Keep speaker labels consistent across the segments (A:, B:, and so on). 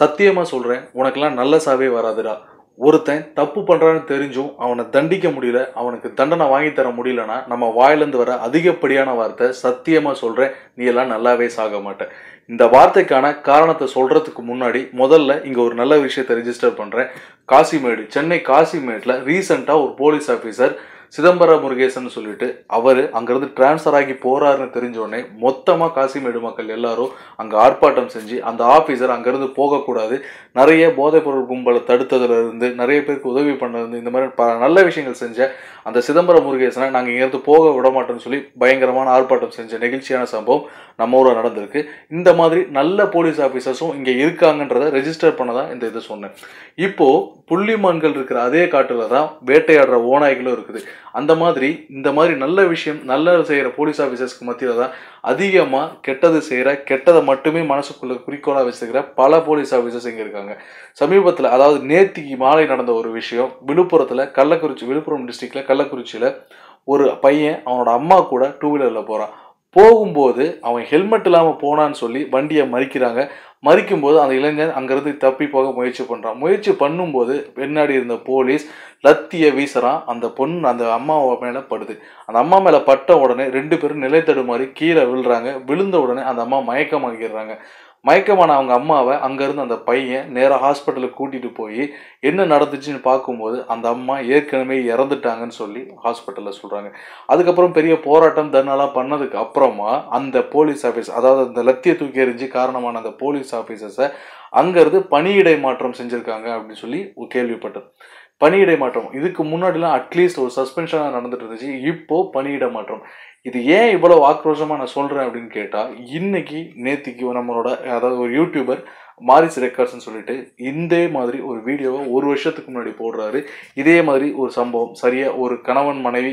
A: சத்தியமாக சொல்கிறேன் உனக்கெல்லாம் நல்ல சாவே வராதுடா ஒருத்தன் தப்பு பண்ணுறான்னு தெரிஞ்சும் அவனை தண்டிக்க முடியல அவனுக்கு தண்டனை வாங்கி தர முடியலன்னா நம்ம வாயிலேருந்து வர அதிகப்படியான வார்த்தை சத்தியமாக சொல்கிறேன் நீ எல்லாம் நல்லாவே சாக மாட்டேன் இந்த வார்த்தைக்கான காரணத்தை சொல்கிறதுக்கு முன்னாடி முதல்ல இங்கே ஒரு நல்ல விஷயத்தை ரிஜிஸ்டர் பண்ணுறேன் காசிமேடு சென்னை காசிமேட்டில் ரீசெண்டாக ஒரு போலீஸ் ஆஃபீஸர் சிதம்பர முருகேசன் சொல்லிட்டு அவர் அங்கேருந்து டிரான்ஸ்ஃபர் ஆகி போகிறாருன்னு தெரிஞ்சோடனே மொத்தமாக காசிமேடு மக்கள் எல்லாரும் அங்கே ஆர்ப்பாட்டம் செஞ்சு அந்த ஆஃபீஸர் அங்கேருந்து போகக்கூடாது நிறைய போதைப்பொருள் கும்பலை தடுத்ததுலேருந்து நிறைய பேருக்கு உதவி பண்ணதுலேருந்து இந்த மாதிரி பல நல்ல விஷயங்கள் செஞ்ச அந்த சிதம்பர முருகேசனை நாங்கள் இங்கேருந்து போக விட மாட்டோம்னு சொல்லி பயங்கரமான ஆர்ப்பாட்டம் செஞ்ச நெகிழ்ச்சியான சம்பவம் நம்ம ஊரில் நடந்திருக்கு இந்த மாதிரி நல்ல போலீஸ் ஆஃபீஸர்ஸும் இங்கே இருக்காங்கன்றத ரெஜிஸ்டர் பண்ண தான் இந்த இதை சொன்னேன் இப்போது புள்ளிமான்கள் இருக்கிற அதே காட்டில் தான் வேட்டையாடுற ஓநாய்களும் இருக்குது அந்த மாதிரி இந்த மாதிரி நல்ல விஷயம் நல்ல செய்கிற போலீஸ் ஆஃபீஸர்ஸ்க்கு மத்தியில் தான் அதிகமாக கெட்டது செய்கிற கெட்டதை மட்டுமே மனசுக்குள்ளே குறிக்கோளாக வச்சுருக்கிற பல போலீஸ் ஆஃபீஸர்ஸ் இங்கே இருக்காங்க சமீபத்தில் அதாவது நேத்திக்கு மாலை நடந்த ஒரு விஷயம் விழுப்புரத்தில் கள்ளக்குறிச்சி விழுப்புரம் டிஸ்ட்ரிக்டில் கள்ளக்குறிச்சியில் ஒரு பையன் அவனோட அம்மா கூட டூ வீலரில் போகிறான் போகும்போது அவன் ஹெல்மெட் இல்லாமல் போனான்னு சொல்லி வண்டியை மறிக்கிறாங்க மறிக்கும்போது அந்த இளைஞன் அங்கேருந்து தப்பி போக முயற்சி பண்ணுறான் முயற்சி பண்ணும்போது பின்னாடி இருந்த போலீஸ் லத்திய வீசுகிறான் அந்த பொண்ணு அந்த அம்மாவை மேலே படுது அந்த அம்மா மேலே பட்ட உடனே ரெண்டு பேரும் நிலை தடுமாறி கீழே விழுறாங்க விழுந்த உடனே அந்த அம்மா மயக்கமாகிடுறாங்க மயக்கமான அவங்க அம்மாவை அங்கேருந்து அந்த பையன் நேராக ஹாஸ்பிட்டலுக்கு கூட்டிகிட்டு போய் என்ன நடந்துச்சுன்னு பார்க்கும்போது அந்த அம்மா ஏற்கனவே இறந்துட்டாங்கன்னு சொல்லி ஹாஸ்பிட்டலில் சொல்கிறாங்க அதுக்கப்புறம் பெரிய போராட்டம் தன்னாலாம் பண்ணதுக்கு அப்புறமா அந்த போலீஸ் ஆஃபீஸ் அதாவது அந்த லத்திய தூக்கி எறிஞ்சு காரணமான அந்த போலீஸ் ஆஃபீஸர்ஸை அங்கேருந்து பணியிடை மாற்றம் செஞ்சுருக்காங்க அப்படின்னு சொல்லி கேள்விப்பட்டது பணியிடை மாற்றம் இதுக்கு முன்னாடிலாம் அட்லீஸ்ட் ஒரு சஸ்பென்ஷனாக நடந்துட்டு இருந்துச்சு இப்போது பணியிட மாற்றம் இது ஏன் இவ்வளோ ஆக்ரோஷமாக நான் சொல்கிறேன் அப்படின்னு கேட்டால் இன்னைக்கு நேத்திக்கு நம்மளோட அதாவது ஒரு யூடியூபர் மாரிஸ் ரெக்கார்ட்ஸ்னு சொல்லிட்டு இந்த மாதிரி ஒரு வீடியோவை ஒரு வருஷத்துக்கு முன்னாடி போடுறாரு இதே மாதிரி ஒரு சம்பவம் சரியாக ஒரு கணவன் மனைவி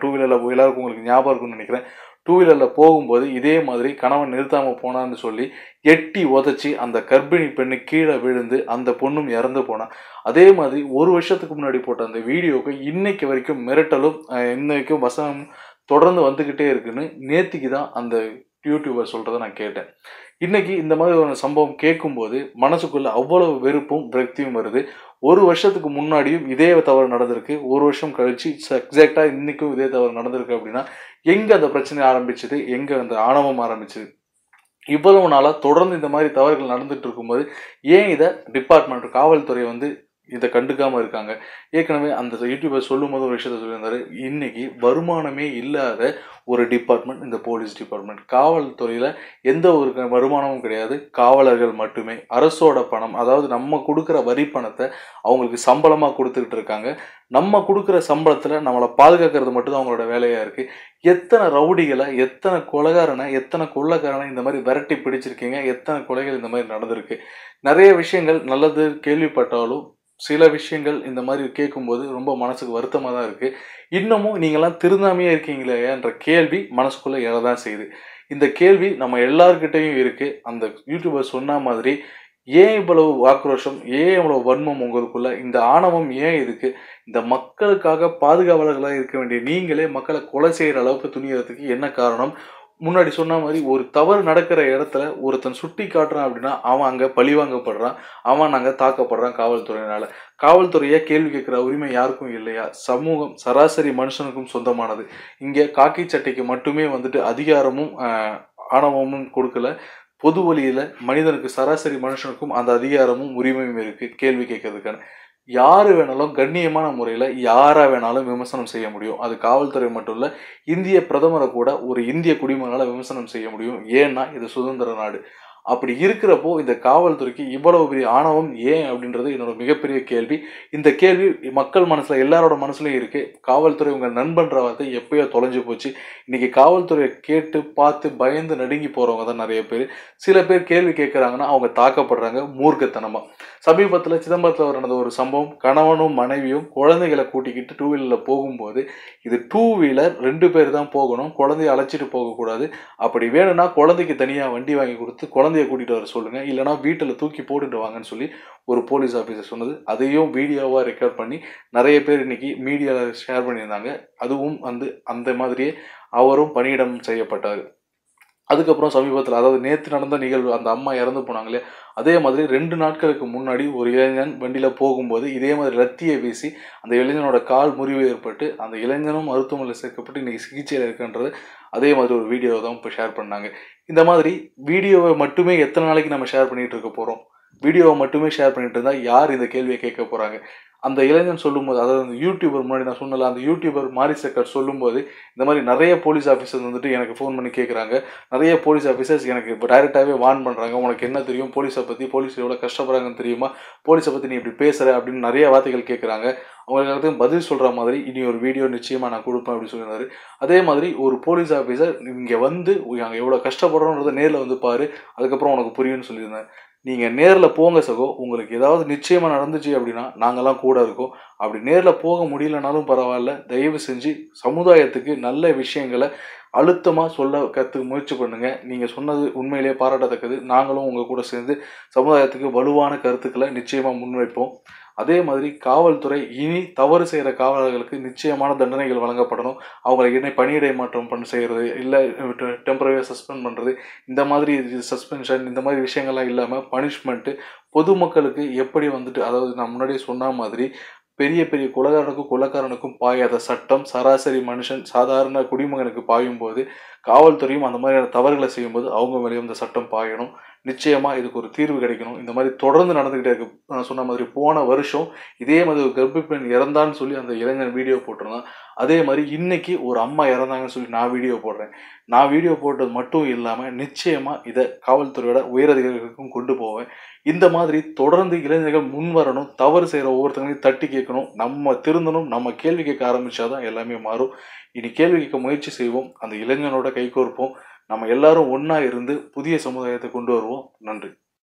A: டூ வீலரில் எல்லாருக்கும் உங்களுக்கு ஞாபகம் இருக்கும்னு நினைக்கிறேன் டூ வீலரில் போகும்போது இதே மாதிரி கணவன் நிறுத்தாமல் போனான்னு சொல்லி எட்டி உதச்சி அந்த கர்ப்பிணி பெண்ணு கீழே விழுந்து அந்த பொண்ணும் இறந்து போனான் அதே மாதிரி ஒரு வருஷத்துக்கு முன்னாடி போட்ட அந்த வீடியோவுக்கு இன்னைக்கு வரைக்கும் மிரட்டலும் இன்னைக்கும் வசனம் தொடர்ந்து வந்துக்கிட்டே இருக்குன்னு நேத்திக்கு தான் அந்த யூடியூபர் சொல்கிறத நான் கேட்டேன் இன்னைக்கு இந்த மாதிரி ஒரு சம்பவம் கேட்கும்போது மனசுக்குள்ள அவ்வளவு வெறுப்பும் விரக்தியும் வருது ஒரு வருஷத்துக்கு முன்னாடியும் இதே தவறு நடந்திருக்கு ஒரு வருஷம் கழிச்சு எக்ஸாக்டாக இன்னைக்கும் இதே தவறு நடந்திருக்கு அப்படின்னா எங்கே அந்த பிரச்சனை ஆரம்பிச்சது எங்கே அந்த ஆணவம் ஆரம்பிச்சது இவ்வளவு நாளாக தொடர்ந்து இந்த மாதிரி தவறுகள் நடந்துட்டு இருக்கும்போது ஏன் இதை டிபார்ட்மெண்ட் காவல்துறை வந்து இதை கண்டுக்காமல் இருக்காங்க ஏற்கனவே அந்த யூடியூபர் சொல்லும் போது ஒரு விஷயத்த சொல்லியிருந்தாரு இன்றைக்கி வருமானமே இல்லாத ஒரு டிபார்ட்மெண்ட் இந்த போலீஸ் டிபார்ட்மெண்ட் காவல்துறையில் எந்த ஒரு வருமானமும் கிடையாது காவலர்கள் மட்டுமே அரசோட பணம் அதாவது நம்ம கொடுக்குற வரி பணத்தை அவங்களுக்கு சம்பளமாக கொடுத்துக்கிட்டு இருக்காங்க நம்ம கொடுக்குற சம்பளத்தில் நம்மளை பாதுகாக்கிறது மட்டும்தான் அவங்களோட வேலையாக இருக்குது எத்தனை ரவுடிகளை எத்தனை கொலகாரனை எத்தனை கொள்ளக்காரனை இந்த மாதிரி விரட்டி பிடிச்சிருக்கீங்க எத்தனை கொலைகள் இந்த மாதிரி நடந்திருக்கு நிறைய விஷயங்கள் நல்லது கேள்விப்பட்டாலும் சில விஷயங்கள் இந்த மாதிரி கேட்கும்போது ரொம்ப மனசுக்கு வருத்தமாக தான் இருக்குது இன்னமும் நீங்களாம் திருந்தாமையே இருக்கீங்களே என்ற கேள்வி மனசுக்குள்ளே ஏறதான் செய்யுது இந்த கேள்வி நம்ம எல்லாருக்கிட்டேயும் இருக்குது அந்த யூடியூபர் சொன்ன மாதிரி ஏன் இவ்வளவு ஆக்ரோஷம் ஏன் இவ்வளவு வன்மம் உங்களுக்குள்ளே இந்த ஆணவம் ஏன் இருக்குது இந்த மக்களுக்காக பாதுகாவலர்களாக இருக்க வேண்டிய நீங்களே மக்களை கொலை செய்கிற அளவுக்கு துணியறதுக்கு என்ன காரணம் முன்னாடி சொன்ன மாதிரி ஒரு தவறு நடக்கிற இடத்துல ஒருத்தன் சுட்டி காட்டுறான் அப்படின்னா அவன் அங்கே பழிவாங்கப்படுறான் அவன் அங்கே தாக்கப்படுறான் காவல்துறையினால காவல்துறையை கேள்வி கேட்குற உரிமை யாருக்கும் இல்லையா சமூகம் சராசரி மனுஷனுக்கும் சொந்தமானது இங்கே காக்கி சட்டைக்கு மட்டுமே வந்துட்டு அதிகாரமும் ஆணவமும் கொடுக்கல பொது வழியில் மனிதனுக்கு சராசரி மனுஷனுக்கும் அந்த அதிகாரமும் உரிமையும் இருக்குது கேள்வி கேட்கறதுக்கான யார் வேணாலும் கண்ணியமான முறையில் யாராக வேணாலும் விமர்சனம் செய்ய முடியும் அது காவல்துறை மட்டும் இல்லை இந்திய பிரதமரை கூட ஒரு இந்திய குடிமகனால் விமர்சனம் செய்ய முடியும் ஏன்னா இது சுதந்திர நாடு அப்படி இருக்கிறப்போ இந்த காவல்துறைக்கு இவ்வளவு பெரிய ஆணவம் ஏன் அப்படின்றது என்னோட மிகப்பெரிய கேள்வி இந்த கேள்வி மக்கள் மனசில் எல்லாரோட மனசுலயும் இருக்குது காவல்துறை உங்க நண்பன்ற வார்த்தை எப்பயோ தொலைஞ்சு போச்சு இன்றைக்கி காவல்துறையை கேட்டு பார்த்து பயந்து நடுங்கி போகிறவங்க தான் நிறைய பேர் சில பேர் கேள்வி கேட்குறாங்கன்னா அவங்க தாக்கப்படுறாங்க மூர்க்கத்தனமாக சமீபத்தில் சிதம்பரத்தில் நடந்த ஒரு சம்பவம் கணவனும் மனைவியும் குழந்தைகளை கூட்டிக்கிட்டு டூ வீலரில் போகும்போது இது டூ வீலர் ரெண்டு பேர் தான் போகணும் குழந்தைய அழைச்சிட்டு போகக்கூடாது அப்படி வேணும்னா குழந்தைக்கு தனியாக வண்டி வாங்கி கொடுத்து குழந்தை குழந்தைய கூட்டிகிட்டு வர சொல்லுங்கள் இல்லைனா வீட்டில் தூக்கி போட்டுட்டு வாங்கன்னு சொல்லி ஒரு போலீஸ் ஆஃபீஸர் சொன்னது அதையும் வீடியோவாக ரெக்கார்ட் பண்ணி நிறைய பேர் இன்றைக்கி மீடியாவில் ஷேர் பண்ணியிருந்தாங்க அதுவும் வந்து அந்த மாதிரியே அவரும் பணியிடம் செய்யப்பட்டார் அதுக்கப்புறம் சமீபத்தில் அதாவது நேற்று நடந்த நிகழ்வு அந்த அம்மா இறந்து போனாங்களே அதே மாதிரி ரெண்டு நாட்களுக்கு முன்னாடி ஒரு இளைஞன் வண்டியில் போகும்போது இதே மாதிரி ரத்தியை வீசி அந்த இளைஞனோட கால் முறிவு ஏற்பட்டு அந்த இளைஞனும் மருத்துவமனையில் சேர்க்கப்பட்டு இன்றைக்கி சிகிச்சையில் இருக்குன்றது அதே மாதிரி ஒரு வீடியோ தான் இப்போ ஷேர் பண்ணாங்க இந்த மாதிரி வீடியோவை மட்டுமே எத்தனை நாளைக்கு நம்ம ஷேர் பண்ணிகிட்டு இருக்க போகிறோம் வீடியோவை மட்டுமே ஷேர் பண்ணிட்டு இருந்தால் யார் இந்த கேள்வியை கேட்க போகிறாங்க அந்த இளைஞன் சொல்லும்போது அதாவது அந்த யூடியூபர் முன்னாடி நான் சொன்னல அந்த யூடியூபர் மாரி சக்கர் சொல்லும்போது இந்த மாதிரி நிறைய போலீஸ் ஆஃபீஸர் வந்துட்டு எனக்கு ஃபோன் பண்ணி கேட்குறாங்க நிறைய போலீஸ் ஆஃபீஸர்ஸ் எனக்கு இப்போ டைரெக்டாகவே வார்ன் பண்ணுறாங்க உனக்கு என்ன தெரியும் போலீஸை பற்றி போலீஸ் எவ்வளோ கஷ்டப்படுறாங்கன்னு தெரியுமா போலீஸை பற்றி நீ இப்படி பேசுகிற அப்படின்னு நிறைய வார்த்தைகள் கேட்குறாங்க அவங்க பதில் சொல்கிற மாதிரி இனி ஒரு வீடியோ நிச்சயமாக நான் கொடுப்பேன் அப்படின்னு சொல்லியிருந்தாரு அதே மாதிரி ஒரு போலீஸ் ஆஃபீஸர் இங்கே வந்து நாங்கள் எவ்வளோ கஷ்டப்படுறோன்றதை நேரில் வந்து பாரு அதுக்கப்புறம் உனக்கு புரியும்னு சொல்லியிருந்தேன் நீங்கள் நேரில் போங்க சகோ உங்களுக்கு ஏதாவது நிச்சயமாக நடந்துச்சு அப்படின்னா நாங்கள்லாம் கூட இருக்கோம் அப்படி நேரில் போக முடியலனாலும் பரவாயில்ல தயவு செஞ்சு சமுதாயத்துக்கு நல்ல விஷயங்களை அழுத்தமாக சொல்ல கற்றுக்க முயற்சி பண்ணுங்கள் நீங்கள் சொன்னது உண்மையிலேயே பாராட்டத்தக்கது நாங்களும் உங்கள் கூட சேர்ந்து சமுதாயத்துக்கு வலுவான கருத்துக்களை நிச்சயமாக முன்வைப்போம் அதே மாதிரி காவல்துறை இனி தவறு செய்கிற காவலர்களுக்கு நிச்சயமான தண்டனைகள் வழங்கப்படணும் அவங்களை இணை பணியிடை மாற்றம் பண்ண செய்கிறது இல்லை டெம்பரரியாக சஸ்பெண்ட் பண்ணுறது இந்த மாதிரி சஸ்பென்ஷன் இந்த மாதிரி விஷயங்கள்லாம் இல்லாமல் பனிஷ்மெண்ட்டு பொதுமக்களுக்கு எப்படி வந்துட்டு அதாவது நான் முன்னாடியே சொன்ன மாதிரி பெரிய பெரிய குலகாரனுக்கும் குலக்காரனுக்கும் பாயாத சட்டம் சராசரி மனுஷன் சாதாரண குடிமகனுக்கு பாயும் போது காவல்துறையும் அந்த மாதிரியான தவறுகளை செய்யும்போது அவங்க மேலேயும் இந்த சட்டம் பாயணும் நிச்சயமாக இதுக்கு ஒரு தீர்வு கிடைக்கணும் இந்த மாதிரி தொடர்ந்து நடந்துக்கிட்டே இருக்கு நான் சொன்ன மாதிரி போன வருஷம் இதே மாதிரி ஒரு பெண் இறந்தான்னு சொல்லி அந்த இளைஞன் வீடியோ போட்டிருந்தான் அதே மாதிரி இன்னைக்கு ஒரு அம்மா இறந்தாங்கன்னு சொல்லி நான் வீடியோ போடுறேன் நான் வீடியோ போட்டது மட்டும் இல்லாமல் நிச்சயமாக இதை காவல்துறையோட உயரதிகாரிகளுக்கும் கொண்டு போவேன் இந்த மாதிரி தொடர்ந்து இளைஞர்கள் முன் வரணும் தவறு செய்கிற ஒவ்வொருத்தங்களையும் தட்டி கேட்கணும் நம்ம திருந்தணும் நம்ம கேள்வி கேட்க ஆரம்பித்தாதான் எல்லாமே மாறும் இனி கேள்வி கேட்க முயற்சி செய்வோம் அந்த இளைஞனோட கைகோர்ப்போம் நம்ம எல்லாரும் ஒன்றா இருந்து புதிய சமுதாயத்தை கொண்டு வருவோம் நன்றி